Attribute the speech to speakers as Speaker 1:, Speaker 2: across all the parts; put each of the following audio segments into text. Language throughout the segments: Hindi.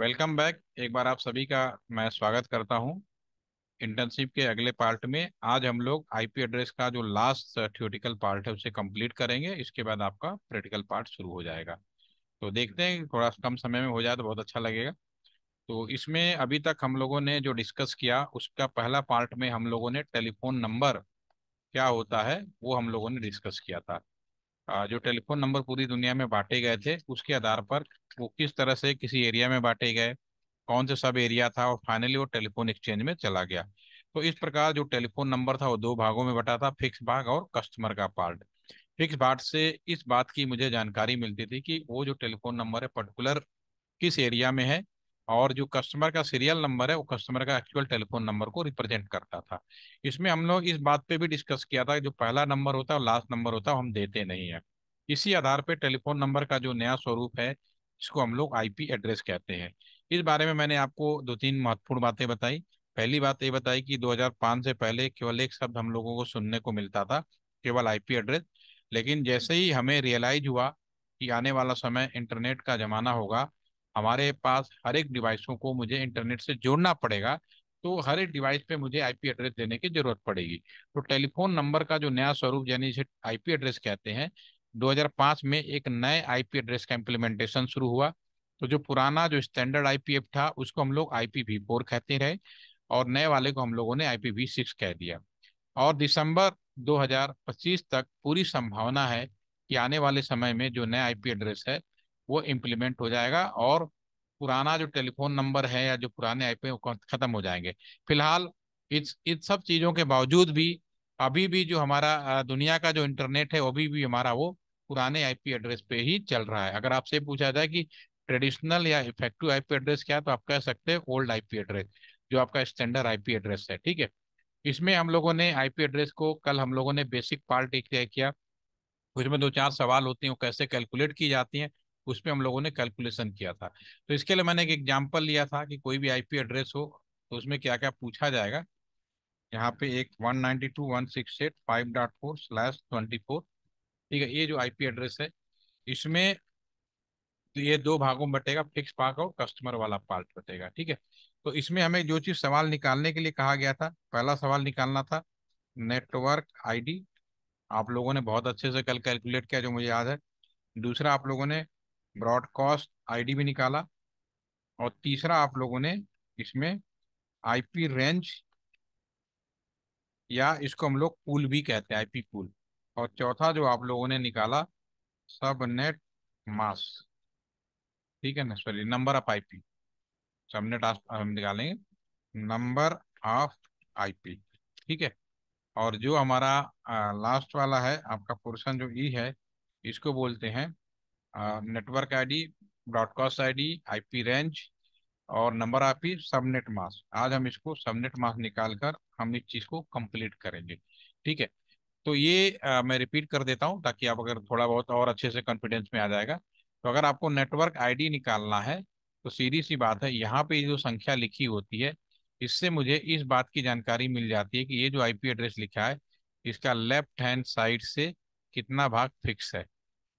Speaker 1: वेलकम बैक एक बार आप सभी का मैं स्वागत करता हूं इंटर्नशिप के अगले पार्ट में आज हम लोग आईपी एड्रेस का जो लास्ट थ्योरेटिकल पार्ट है उसे कंप्लीट करेंगे इसके बाद आपका प्रैक्टिकल पार्ट शुरू हो जाएगा तो देखते हैं थोड़ा कम समय में हो जाए तो बहुत अच्छा लगेगा तो इसमें अभी तक हम लोगों ने जो डिस्कस किया उसका पहला पार्ट में हम लोगों ने टेलीफोन नंबर क्या होता है वो हम लोगों ने डिस्कस किया था जो टेलीफोन नंबर पूरी दुनिया में बांटे गए थे उसके आधार पर वो किस तरह से किसी एरिया में बांटे गए कौन से सब एरिया था और फाइनली वो टेलीफोन एक्सचेंज में चला गया तो इस प्रकार जो टेलीफोन नंबर था वो दो भागों में बटा था फिक्स भाग और कस्टमर का पार्ट फिक्स भाग से इस बात की मुझे जानकारी मिलती थी कि वो जो टेलीफोन नंबर है पर्टिकुलर किस एरिया में है और जो कस्टमर का सीरियल नंबर है वो कस्टमर का एक्चुअल टेलीफोन नंबर को रिप्रेजेंट करता था इसमें हम लोग इस बात पे भी डिस्कस किया था कि जो पहला नंबर होता है और लास्ट नंबर होता है हम देते नहीं है इसी आधार पर टेलीफोन नंबर का जो नया स्वरूप है इसको हम लोग आईपी एड्रेस कहते हैं इस बारे में मैंने आपको दो तीन महत्वपूर्ण बातें बताई पहली बात ये बताई कि 2005 से पहले केवल एक शब्द हम लोगों को सुनने को मिलता था केवल आईपी एड्रेस लेकिन जैसे ही हमें रियलाइज हुआ कि आने वाला समय इंटरनेट का जमाना होगा हमारे पास हर एक डिवाइसों को मुझे इंटरनेट से जोड़ना पड़ेगा तो हर एक डिवाइस पे मुझे आईपी एड्रेस देने की जरूरत पड़ेगी तो टेलीफोन नंबर का जो नया स्वरूप यानी जिसे आईपी एड्रेस कहते हैं 2005 में एक नए आईपी एड्रेस का इम्प्लीमेंटेशन शुरू हुआ तो जो पुराना जो स्टैंडर्ड आईपीएफ था उसको हम लोग आई फोर कहते रहे और नए वाले को हम लोगों ने आई सिक्स कह दिया और दिसंबर 2025 तक पूरी संभावना है कि आने वाले समय में जो नया आईपी एड्रेस है वो इम्प्लीमेंट हो जाएगा और पुराना जो टेलीफोन नंबर है या जो पुराने आईपी खत्म हो जाएंगे फिलहाल इस इन सब चीज़ों के बावजूद भी अभी भी जो हमारा दुनिया का जो इंटरनेट है अभी भी हमारा वो पुराने आईपी एड्रेस पे ही चल रहा है अगर आपसे पूछा जाए कि ट्रेडिशनल या इफेक्टिव आईपी एड्रेस क्या है तो आप कह सकते हैं ओल्ड आईपी एड्रेस जो आपका स्टैंडर्ड आईपी एड्रेस है ठीक है इसमें हम लोगों ने आईपी एड्रेस को कल हम लोगों ने बेसिक पार्ट एक तय किया उसमें दो चार सवाल होते हैं वो कैसे कैलकुलेट की जाती है उस पर हम लोगों ने कैलकुलेशन किया था तो इसके लिए मैंने एक एग्जाम्पल लिया था कि कोई भी आईपी एड्रेस हो तो उसमें क्या क्या पूछा जाएगा यहाँ पे एक one ninety two one six eight five dot four slash twenty four ठीक है ये जो आईपी एड्रेस है इसमें ये दो भागों में बटेगा फिक्स पार्क और कस्टमर वाला पार्ट बटेगा ठीक है तो इसमें हमें जो चीज़ सवाल निकालने के लिए कहा गया था पहला सवाल निकालना था नेटवर्क आईडी आप लोगों ने बहुत अच्छे से कल कैलकुलेट किया जो मुझे याद है दूसरा आप लोगों ने ब्रॉडकास्ट आईडी भी निकाला और तीसरा आप लोगों ने इसमें आईपी रेंज या इसको हम लोग पूल भी कहते हैं आईपी पूल और चौथा जो आप लोगों ने निकाला सबनेट मास ठीक है ना sorry number of IP subnet हम निकालेंगे नंबर ऑफ आईपी ठीक है और जो हमारा लास्ट वाला है आपका पोर्सन जो ई e है इसको बोलते हैं network ID broadcast ID IP range और नंबर आईपी सबनेट मास आज हम इसको सबनेट मास निकाल कर हम इस चीज़ को कंप्लीट करेंगे ठीक है तो ये आ, मैं रिपीट कर देता हूँ ताकि आप अगर थोड़ा बहुत और अच्छे से कॉन्फिडेंस में आ जाएगा तो अगर आपको नेटवर्क आईडी निकालना है तो सीधी सी बात है यहाँ पे जो संख्या लिखी होती है इससे मुझे इस बात की जानकारी मिल जाती है कि ये जो आईपी एड्रेस लिखा है इसका लेफ्ट हैंड साइड से कितना भाग फिक्स है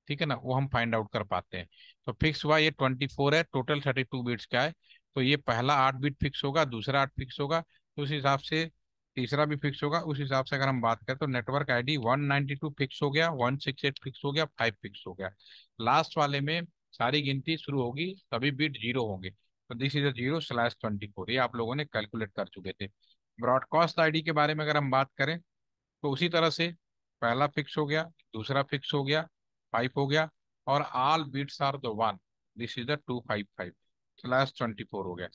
Speaker 1: ठीक है ना वो हम फाइंड आउट कर पाते हैं तो फिक्स हुआ ये ट्वेंटी फोर है टोटल थर्टी टू बिट्स का है तो ये पहला आठ बिट फिक्स होगा दूसरा आठ फिक्स होगा तो उस हिसाब से तीसरा भी फिक्स होगा उस हिसाब से अगर हम बात करें तो नेटवर्क आईडी 192 फिक्स हो गया 168 फिक्स हो गया 5 फिक्स हो गया लास्ट वाले में सारी गिनती शुरू होगी सभी बिट जीरो होंगे तो this is zero slash twenty four ये आप लोगों ने कैलकुलेट कर चुके थे ब्रॉडकास्ट आईडी के बारे में अगर हम बात करें तो उसी तरह से पहला फिक्स हो गया दूसरा फिक्स हो गया फाइव हो गया और all bits are the one this is the two five five slash twenty four हो गया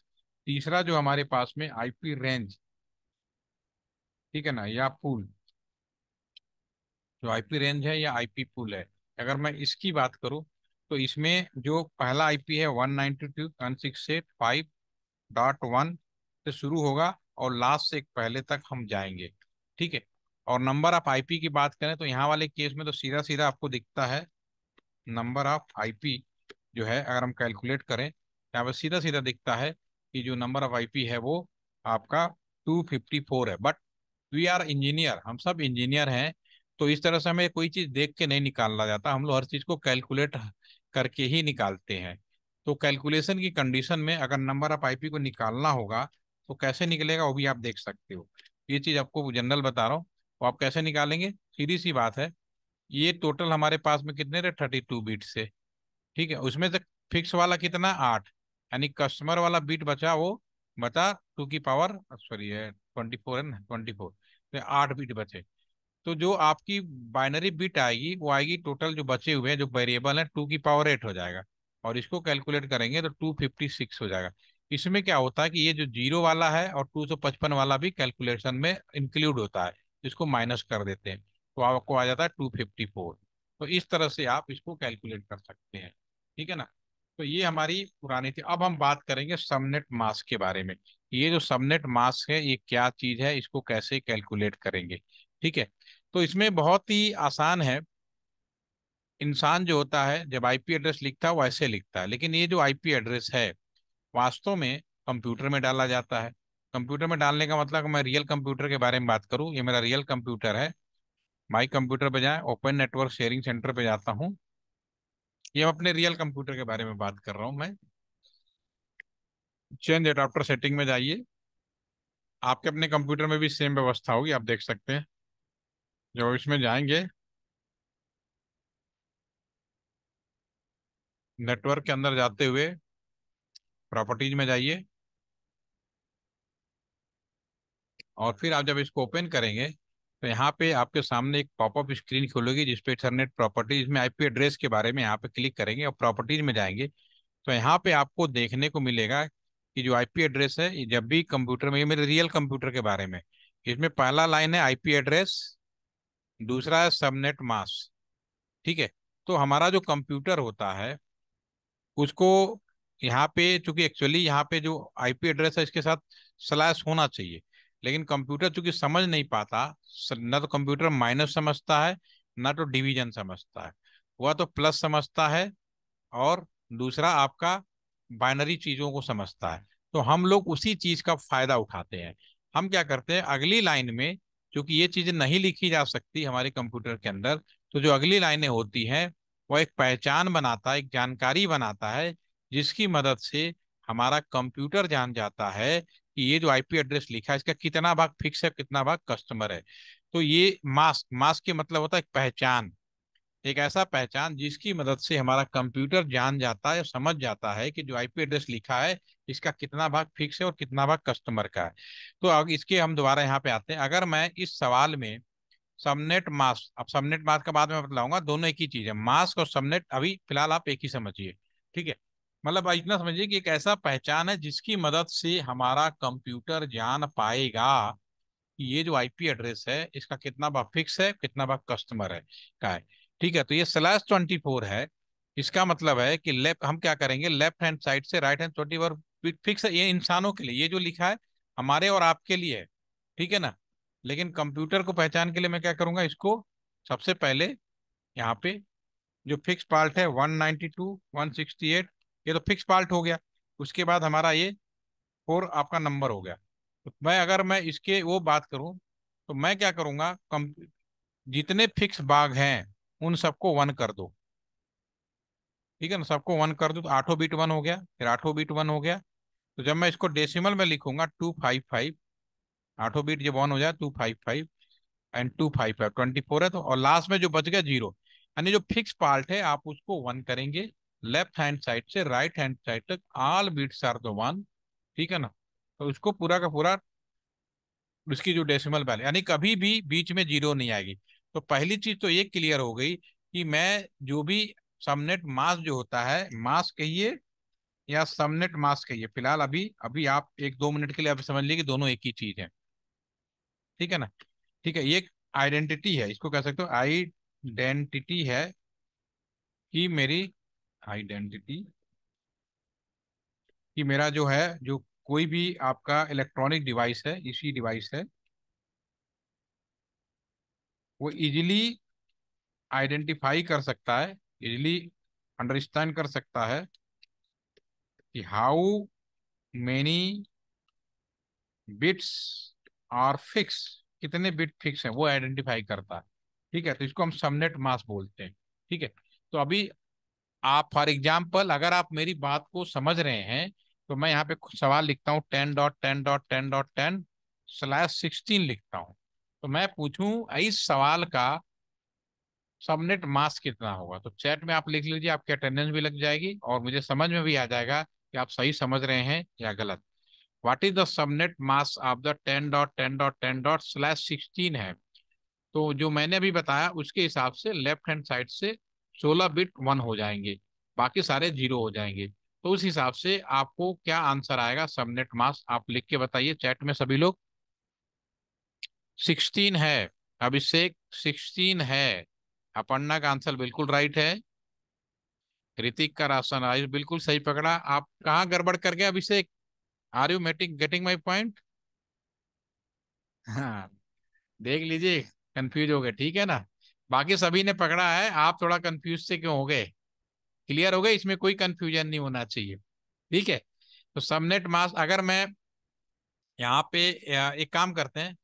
Speaker 1: तीसरा जो हमारे पास में आईपी रेंज ठीक है ना या पूल जो आईपी रेंज है या आईपी पूल है अगर मैं इसकी बात करूं तो इसमें जो पहला आईपी है one ninety two one six eight five dot one से शुरू होगा और लास्ट से पहले तक हम जाएंगे ठीक है और नंबर ऑफ आईपी की बात करें तो यहाँ वाले केस में तो सीधा सीधा आपको दिखता है नंबर ऑफ आईपी जो है अगर हम कैलकुलेट करें यहाँ पर सीधा सीधा दिखता है कि जो नंबर ऑफ आईपी है वो आपका 254 है बट वी आर इंजीनियर हम सब इंजीनियर हैं तो इस तरह से हमें कोई चीज़ देख के नहीं निकालना जाता हम लोग हर चीज़ को कैलकुलेट करके ही निकालते हैं तो कैलकुलेशन की कंडीशन में अगर नंबर ऑफ आईपी को निकालना होगा तो कैसे निकलेगा वो भी आप देख सकते हो ये चीज़ आपको जनरल बता रहा हूँ तो आप कैसे निकालेंगे सीधी सी बात है ये टोटल हमारे पास में कितने रहे थर्टी टू बीट से ठीक है उसमें से फिक्स वाला कितना आठ यानी कस्टमर वाला बीट बचा वो बता टू की पावर सॉरी है ट्वेंटी फोर है ट्वेंटी फोर तो आठ बीट बचे तो जो आपकी बाइनरी बीट आएगी वो आएगी टोटल जो बचे हुए हैं जो वेरिएबल है टू की पावर एट हो जाएगा और इसको कैलकुलेट करेंगे तो टू फिफ्टी सिक्स हो जाएगा इसमें क्या होता है कि ये जो जीरो वाला है और टू सौ पचपन वाला भी कैलकुलेशन में इंक्लूड होता है जिसको माइनस कर देते हैं तो आपको आ जाता है टू फिफ्टी फोर तो इस तरह से आप इसको कैलकुलेट कर सकते हैं ठीक है ना तो ये हमारी पुरानी थी अब हम बात करेंगे सबनेट मास के बारे में ये जो सबनेट मास है ये क्या चीज है इसको कैसे कैलकुलेट करेंगे ठीक है तो इसमें बहुत ही आसान है इंसान जो होता है जब आईपी एड्रेस लिखता है वैसे लिखता है लेकिन ये जो आईपी एड्रेस है वास्तव में कंप्यूटर में डाला जाता है कंप्यूटर में डालने का मतलब मैं रियल कंप्यूटर के बारे में बात करूँ ये मेरा रियल कंप्यूटर है माई कंप्यूटर पर जाए ओपन नेटवर्क शेयरिंग सेंटर पर जाता हूँ ये हम अपने रियल कंप्यूटर के बारे में बात कर रहा हूँ मैं चेंज एडाप्टर सेटिंग में जाइए आपके अपने कंप्यूटर में भी सेम व्यवस्था होगी आप देख सकते हैं जब इसमें जाएंगे नेटवर्क के अंदर जाते हुए प्रॉपर्टीज में जाइए और फिर आप जब इसको ओपन करेंगे तो यहाँ पे आपके सामने एक पॉपअप स्क्रीन खोलेगी जिसपे इथरनेट प्रॉपर्टीज में आईपी एड्रेस के बारे में यहाँ पे क्लिक करेंगे और प्रॉपर्टीज में जाएंगे तो यहाँ पे आपको देखने को मिलेगा कि जो आईपी एड्रेस है जब भी कंप्यूटर में ये मेरे रियल कंप्यूटर के बारे में इसमें पहला लाइन है आईपी एड्रेस दूसरा है सबनेट मास ठीक है तो हमारा जो कंप्यूटर होता है उसको यहाँ पे चूंकि एक्चुअली यहाँ पे जो आईपी एड्रेस है इसके साथ स्लैश होना चाहिए लेकिन कंप्यूटर चूंकि समझ नहीं पाता ना तो कंप्यूटर माइनस समझता है ना तो डिवीजन समझता है वह तो प्लस समझता है और दूसरा आपका बाइनरी चीज़ों को समझता है तो हम लोग उसी चीज़ का फायदा उठाते हैं हम क्या करते हैं अगली लाइन में क्योंकि ये चीज़ें नहीं लिखी जा सकती हमारे कंप्यूटर के अंदर तो जो अगली लाइनें होती हैं वह एक पहचान बनाता है एक जानकारी बनाता है जिसकी मदद से हमारा कंप्यूटर जान जाता है कि ये जो आईपी एड्रेस लिखा है इसका कितना भाग फिक्स है कितना भाग कस्टमर है तो ये मास्क मास्क के मतलब होता है एक पहचान एक ऐसा पहचान जिसकी मदद से हमारा कंप्यूटर जान जाता है समझ जाता है कि जो आईपी एड्रेस लिखा है इसका कितना भाग फिक्स है और कितना भाग कस्टमर का है तो अब इसके हम दोबारा यहाँ पे आते हैं अगर मैं इस सवाल में सबनेट मास्क अब सबनेट मास्क का बाद में बताऊंगा दोनों एक ही चीज है मास्क और सबनेट अभी फिलहाल आप एक ही समझिए ठीक है मतलब इतना समझिए कि एक ऐसा पहचान है जिसकी मदद से हमारा कंप्यूटर जान पाएगा कि ये जो आईपी एड्रेस है इसका कितना बार फिक्स है कितना बार कस्टमर है का है ठीक है तो ये स्लैश ट्वेंटी फोर है इसका मतलब है कि लेफ्ट हम क्या करेंगे लेफ्ट हैंड साइड से right hand twenty four fix है ये इंसानों के लिए ये जो लिखा है हमारे और आपके लिए है ठीक है ना लेकिन कंप्यूटर को पहचान के लिए मैं क्या करूँगा इसको सबसे पहले यहाँ पे जो फिक्स पार्ट है सिक्सटी एट ये तो फिक्स पार्ट हो गया उसके बाद हमारा ये फोर आपका नंबर हो गया तो मैं अगर मैं इसके वो बात करूं तो मैं क्या करूंगा कम जितने फिक्स बाग हैं उन सबको वन कर दो ठीक है ना सबको वन कर दो तो आठों बीट वन हो गया फिर आठों बीट वन हो गया तो जब मैं इसको डेसिमल में लिखूंगा टू फाइव फाइव आठों बीट जब वन हो जाए two five five and two five five twenty four है तो और लास्ट में जो बच गया जीरो यानी जो फिक्स पार्ट है आप उसको वन करेंगे लेफ्ट हैंड साइड से राइट हैंड साइड तक all bits are the one ठीक है ना तो उसको पूरा का पूरा उसकी जो डेसिमल वैल्यू यानी कभी भी बीच में जीरो नहीं आएगी तो पहली चीज तो ये क्लियर हो गई कि मैं जो भी सबनेट मास जो होता है मास कहिए या सबनेट मास कहिए फिलहाल अभी अभी आप एक दो मिनट के लिए आप समझ लीजिए दोनों एक ही चीज है ठीक है ना ठीक है ये आइडेंटिटी है इसको कह सकते हो आइडेंटिटी है कि मेरी आइडेंटिटी कि मेरा जो है जो कोई भी आपका इलेक्ट्रॉनिक डिवाइस है इसी डिवाइस है वो इजीली आइडेंटिफाई कर सकता है इजीली अंडरस्टैंड कर सकता है कि how many bits are fix कितने बिट फिक्स हैं वो आइडेंटिफाई करता है ठीक है तो इसको हम सबनेट मास बोलते हैं ठीक है तो अभी आप फॉर एग्जाम्पल अगर आप मेरी बात को समझ रहे हैं तो मैं यहाँ पे सवाल लिखता हूँ ten dot ten dot ten dot ten slash sixteen लिखता हूँ तो मैं पूछूं इस सवाल का सबनेट मास कितना होगा तो चैट में आप लिख लीजिए आपकी अटेंडेंस भी लग जाएगी और मुझे समझ में भी आ जाएगा कि आप सही समझ रहे हैं या गलत what is the subnet mask of the ten dot ten dot ten dot slash sixteen है तो जो मैंने अभी बताया उसके हिसाब से लेफ्ट हैंड साइड से सोलह बिट वन हो जाएंगे बाकी सारे जीरो हो जाएंगे तो उस हिसाब से आपको क्या आंसर आएगा सबनेट मास आप लिख के बताइए चैट में सभी लोग सिक्सटीन है अभिषेक सिक्सटीन है अपर्णा का आंसर बिल्कुल राइट है ऋतिक का राशन आयु बिल्कुल सही पकड़ा आप कहाँ गड़बड़ कर गए अभिषेक आर यू मेटिंग गेटिंग माई पॉइंट हाँ देख लीजिए कंफ्यूज हो गए ठीक है ना बाकी सभी ने पकड़ा है आप थोड़ा कंफ्यूज से क्यों हो गए क्लियर हो गए इसमें कोई कंफ्यूजन नहीं होना चाहिए ठीक है तो सबनेट मास अगर मैं यहाँ पे एक काम करते हैं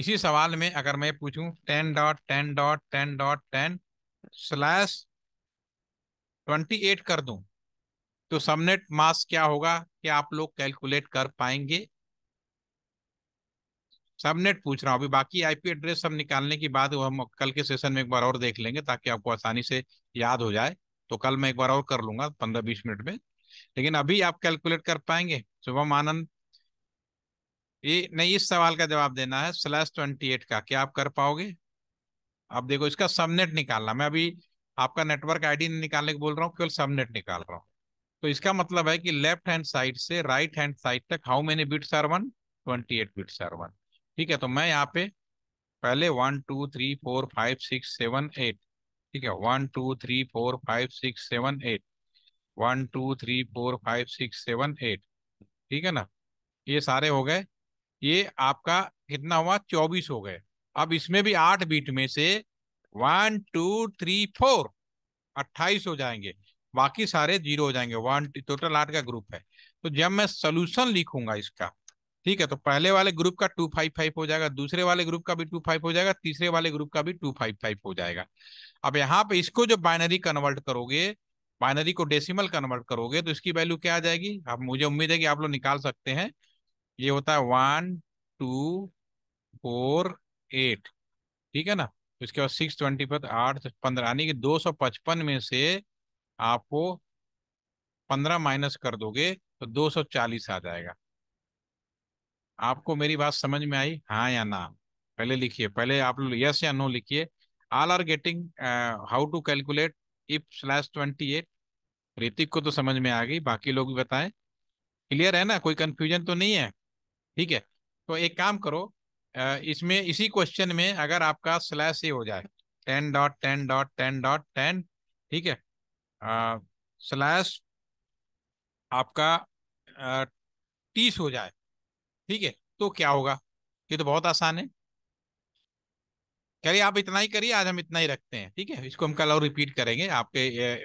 Speaker 1: इसी सवाल में अगर मैं पूछू ten dot ten dot ten dot ten slash twenty eight कर दू तो सबनेट मास क्या होगा कि आप लोग कैलकुलेट कर पाएंगे सबनेट पूछ रहा हूँ अभी बाकी आईपी एड्रेस सब निकालने की बात वो हम कल के सेशन में एक बार और देख लेंगे ताकि आपको आसानी से याद हो जाए तो कल मैं एक बार और कर लूंगा पंद्रह बीस मिनट में लेकिन अभी आप कैलकुलेट कर पाएंगे शुभम आनंद ये नहीं इस सवाल का जवाब देना है स्लैश ट्वेंटी एट का क्या आप कर पाओगे अब देखो इसका सबनेट निकालना मैं अभी आपका नेटवर्क आईडी निकालने को बोल रहा हूँ केवल सबनेट निकाल रहा हूँ तो इसका मतलब है कि लेफ्ट हैंड साइड से राइट हैंड साइड तक how many bits are one twenty eight bits are one ठीक है तो मैं यहाँ पे पहले one two three four five six seven eight ठीक है one two three four five six seven eight one two three four five six seven eight ठीक है ना ये सारे हो गए ये आपका कितना हुआ चौबीस हो गए अब इसमें भी आठ बीट में से वन टू थ्री फोर अट्ठाईस हो जाएंगे बाकी सारे जीरो हो जाएंगे वन टोटल आठ का ग्रुप है तो जब मैं सोल्यूशन लिखूंगा इसका ठीक है तो पहले वाले ग्रुप का टू फाइव फाइव हो जाएगा दूसरे वाले ग्रुप का भी टू फाइव हो जाएगा तीसरे वाले ग्रुप का भी टू फाइव फाइव हो जाएगा अब यहाँ पे इसको जो बाइनरी कन्वर्ट करोगे बाइनरी को डेसिमल कन्वर्ट करोगे तो इसकी वैल्यू क्या आ जाएगी अब मुझे उम्मीद है कि आप लोग निकाल सकते हैं ये होता है वन टू फोर एट ठीक है ना उसके बाद सिक्स ट्वेंटी पर आठ पंद्रह यानी कि दो सौ पचपन में से आपको पंद्रह माइनस कर दोगे तो दो सौ चालीस आ जाएगा आपको मेरी बात समझ में आई हाँ या ना पहले लिखिए पहले आप लोग यस या नो लिखिए all are getting how to calculate if slash twenty eight Hrithik को तो समझ में आ गई बाकी लोग भी बताएं क्लियर है ना कोई कंफ्यूजन तो नहीं है ठीक है तो एक काम करो uh, इसमें इसी क्वेश्चन में अगर आपका स्लैश ए हो जाए ten dot ten dot ten dot ten ठीक है स्लैश uh, आपका uh, तीस हो जाए ठीक है तो क्या होगा ये तो बहुत आसान है करिए आप इतना ही करिए आज हम इतना ही रखते हैं ठीक है इसको हम कल और रिपीट करेंगे आपके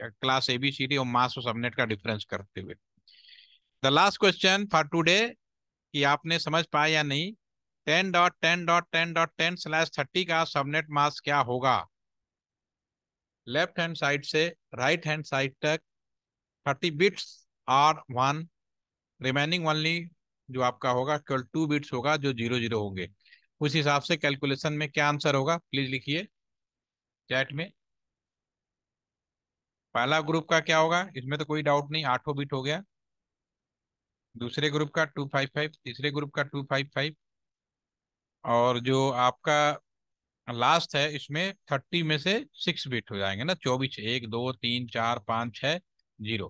Speaker 1: class A B C D और मास और सबनेट का डिफरेंस करते हुए the last question for today कि आपने समझ पाया या नहीं ten dot ten dot ten dot ten slash thirty का सबनेट मास क्या होगा लेफ्ट हैंड साइड से राइट हैंड साइड तक thirty bits are one remaining only जो आपका होगा केवल टू बिट्स होगा जो जीरो जीरो होंगे उस हिसाब से कैलकुलेशन में क्या आंसर होगा प्लीज लिखिए चैट में पहला ग्रुप का क्या होगा इसमें तो कोई डाउट नहीं आठों बिट हो गया दूसरे ग्रुप का टू फाइव फाइव तीसरे ग्रुप का टू फाइव फाइव और जो आपका लास्ट है इसमें थर्टी में से सिक्स बिट हो जाएंगे ना चौबीस एक दो तीन चार पाँच छ जीरो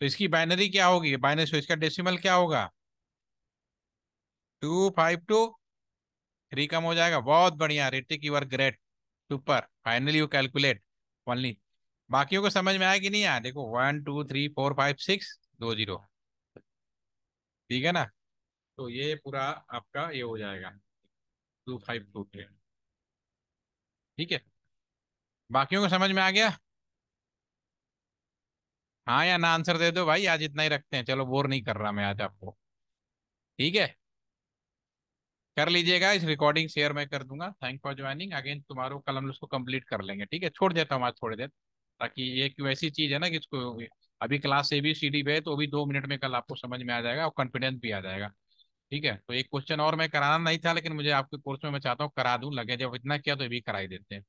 Speaker 1: तो इसकी बाइनरी क्या होगी बाइनरी तो इसका डेसिमल क्या होगा टू फाइव टू थ्री कम हो जाएगा बहुत बढ़िया Hrithik you are great super finally you calculate only बाकियों को समझ में आया कि नहीं आया देखो one two three four five six दो जीरो ठीक है ना तो ये पूरा आपका ये हो जाएगा टू फाइव टू टेन ठीक है बाकियों को समझ में आ गया हाँ या ना आंसर दे दो भाई आज इतना ही रखते हैं चलो बोर नहीं कर रहा मैं आज आपको ठीक है कर लीजिएगा इस रिकॉर्डिंग शेयर मैं कर दूंगा थैंक फॉर ज्वाइनिंग अगेन तुम्हारो कल हम लोग उसको कंप्लीट कर लेंगे ठीक है छोड़ देता हूँ आज थोड़ी देर ताकि ये क्यों ऐसी चीज़ है ना कि इसको अभी class A B C D पे तो अभी दो मिनट में कल आपको समझ में आ जाएगा और कॉन्फिडेंस भी आ जाएगा ठीक है तो एक क्वेश्चन और मैं कराना नहीं था लेकिन मुझे आपके कोर्स में मैं चाहता हूँ करा दूँ लगे जब इतना किया तो ये भी करा ही देते हैं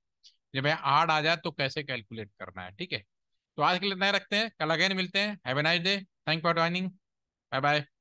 Speaker 1: जब यहाँ आठ आ जाए तो कैसे कैलकुलेट करना है ठीक है तो आज के लिए इतना ही रखते हैं कल अगेन मिलते हैं have a nice day thank for joining bye bye